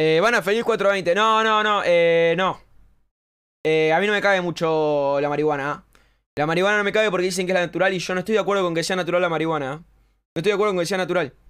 Eh, van a feliz 420. No, no, no, eh, no. Eh, a mí no me cabe mucho la marihuana. La marihuana no me cabe porque dicen que es la natural y yo no estoy de acuerdo con que sea natural la marihuana. No estoy de acuerdo con que sea natural.